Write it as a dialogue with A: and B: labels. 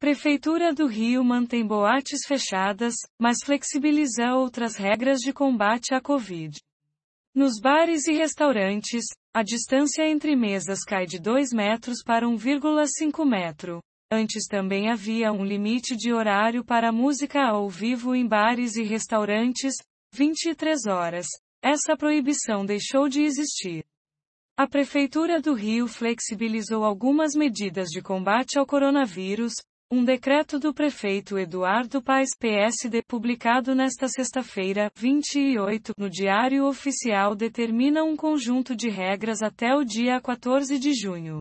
A: Prefeitura do Rio mantém boates fechadas, mas flexibiliza outras regras de combate à Covid. Nos bares e restaurantes, a distância entre mesas cai de 2 metros para 1,5 metro. Antes também havia um limite de horário para música ao vivo em bares e restaurantes, 23 horas. Essa proibição deixou de existir. A Prefeitura do Rio flexibilizou algumas medidas de combate ao coronavírus, um decreto do prefeito Eduardo Paes PSD publicado nesta sexta-feira, 28, no Diário Oficial determina um conjunto de regras até o dia 14 de junho.